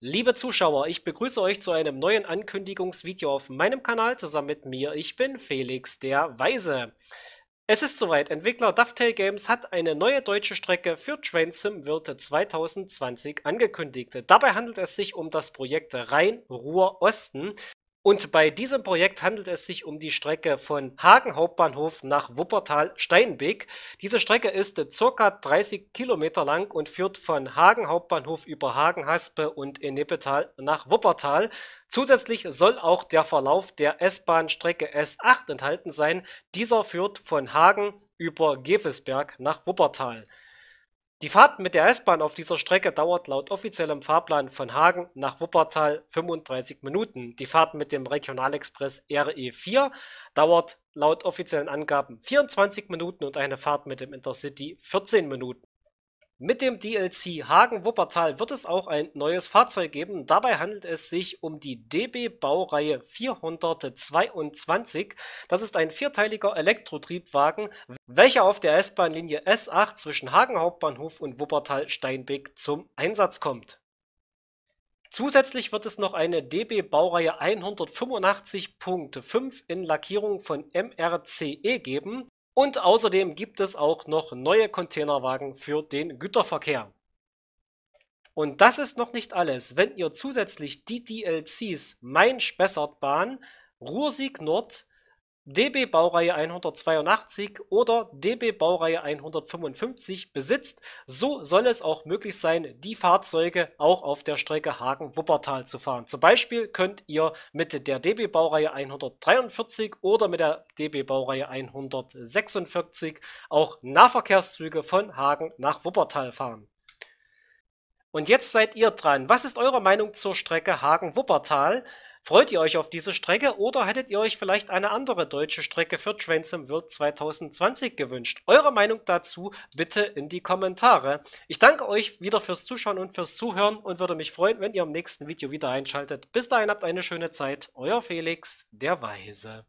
Liebe Zuschauer, ich begrüße euch zu einem neuen Ankündigungsvideo auf meinem Kanal zusammen mit mir. Ich bin Felix der Weise. Es ist soweit, Entwickler Dovetail Games hat eine neue deutsche Strecke für Train Sim Wirte 2020 angekündigt. Dabei handelt es sich um das Projekt Rhein-Ruhr-Osten, und bei diesem Projekt handelt es sich um die Strecke von Hagen Hauptbahnhof nach Wuppertal-Steinbeck. Diese Strecke ist ca. 30 Kilometer lang und führt von Hagen Hauptbahnhof über Hagen-Haspe und Ennepetal nach Wuppertal. Zusätzlich soll auch der Verlauf der S-Bahn-Strecke S8 enthalten sein. Dieser führt von Hagen über Gevesberg nach Wuppertal. Die Fahrt mit der S-Bahn auf dieser Strecke dauert laut offiziellem Fahrplan von Hagen nach Wuppertal 35 Minuten. Die Fahrt mit dem Regionalexpress RE4 dauert laut offiziellen Angaben 24 Minuten und eine Fahrt mit dem Intercity 14 Minuten mit dem DLC Hagen-Wuppertal wird es auch ein neues Fahrzeug geben. Dabei handelt es sich um die DB Baureihe 422. Das ist ein vierteiliger Elektrotriebwagen, welcher auf der S-Bahn-Linie S8 zwischen Hagen Hauptbahnhof und Wuppertal-Steinbeck zum Einsatz kommt. Zusätzlich wird es noch eine DB Baureihe 185.5 in Lackierung von MRCE geben und außerdem gibt es auch noch neue Containerwagen für den Güterverkehr. Und das ist noch nicht alles. Wenn ihr zusätzlich die DLCs main spessart Ruhrsieg Nord, DB Baureihe 182 oder DB Baureihe 155 besitzt, so soll es auch möglich sein, die Fahrzeuge auch auf der Strecke Hagen-Wuppertal zu fahren. Zum Beispiel könnt ihr mit der DB Baureihe 143 oder mit der DB Baureihe 146 auch Nahverkehrszüge von Hagen nach Wuppertal fahren. Und jetzt seid ihr dran. Was ist eure Meinung zur Strecke Hagen-Wuppertal? Freut ihr euch auf diese Strecke oder hättet ihr euch vielleicht eine andere deutsche Strecke für Transom World 2020 gewünscht? Eure Meinung dazu bitte in die Kommentare. Ich danke euch wieder fürs Zuschauen und fürs Zuhören und würde mich freuen, wenn ihr im nächsten Video wieder einschaltet. Bis dahin habt eine schöne Zeit. Euer Felix, der Weise.